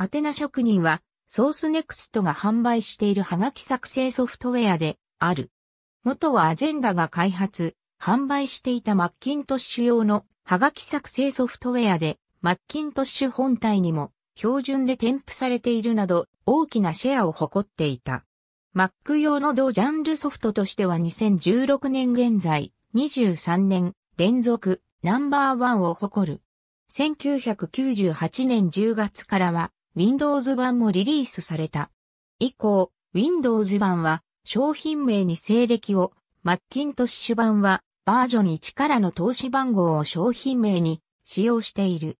アテナ職人は、ソースネクストが販売しているハガキ作成ソフトウェアである。元はアジェンダが開発、販売していたマッキントッシュ用のハガキ作成ソフトウェアで、マッキントッシュ本体にも標準で添付されているなど大きなシェアを誇っていた。Mac 用の同ジャンルソフトとしては2016年現在23年連続ナンバーワンを誇る。1998年10月からは Windows 版もリリースされた。以降、Windows 版は商品名に西暦を、マッキントッシュ版はバージョン1からの投資番号を商品名に使用している。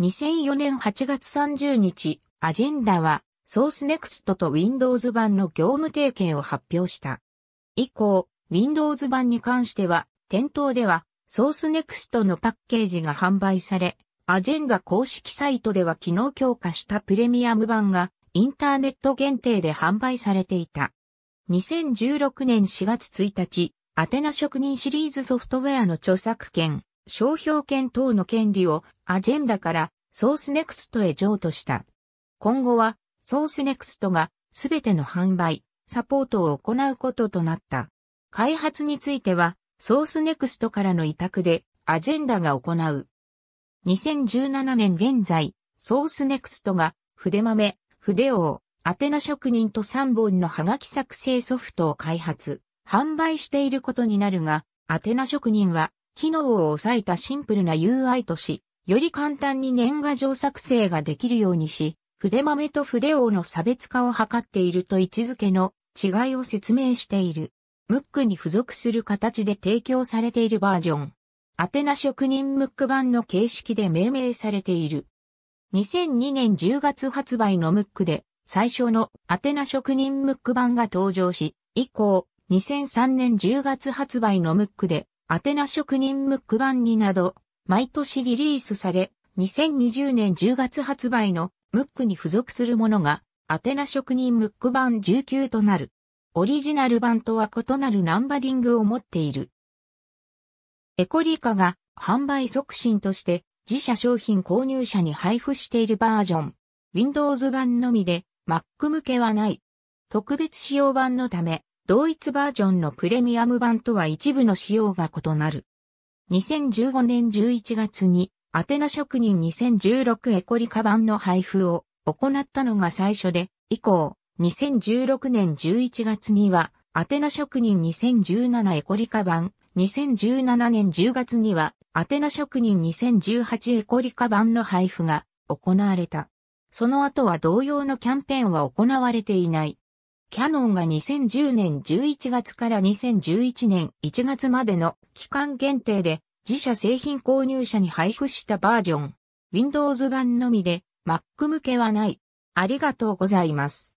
2004年8月30日、アジェンダはソースネクストと Windows 版の業務提携を発表した。以降、Windows 版に関しては、店頭ではソースネクストのパッケージが販売され、アジェンダ公式サイトでは機能強化したプレミアム版がインターネット限定で販売されていた。2016年4月1日、アテナ職人シリーズソフトウェアの著作権、商標権等の権利をアジェンダからソースネクストへ譲渡した。今後はソースネクストがすべての販売、サポートを行うこととなった。開発についてはソースネクストからの委託でアジェンダが行う。2017年現在、ソースネクストが、筆豆、筆王、アテナ職人と3本のハガキ作成ソフトを開発、販売していることになるが、アテナ職人は、機能を抑えたシンプルな UI とし、より簡単に年賀状作成ができるようにし、筆豆と筆王の差別化を図っていると位置づけの違いを説明している。ムックに付属する形で提供されているバージョン。アテナ職人ムック版の形式で命名されている。2002年10月発売のムックで、最初のアテナ職人ムック版が登場し、以降、2003年10月発売のムックで、アテナ職人ムック版になど、毎年リリースされ、2020年10月発売のムックに付属するものが、アテナ職人ムック版19となる。オリジナル版とは異なるナンバリングを持っている。エコリカが販売促進として自社商品購入者に配布しているバージョン。Windows 版のみで Mac 向けはない。特別仕様版のため、同一バージョンのプレミアム版とは一部の仕様が異なる。2015年11月に、アテナ職人2016エコリカ版の配布を行ったのが最初で、以降、2016年11月には、アテナ職人2017エコリカ版、2017年10月には、アテナ職人2018エコリカ版の配布が行われた。その後は同様のキャンペーンは行われていない。キャノンが2010年11月から2011年1月までの期間限定で自社製品購入者に配布したバージョン。Windows 版のみで Mac 向けはない。ありがとうございます。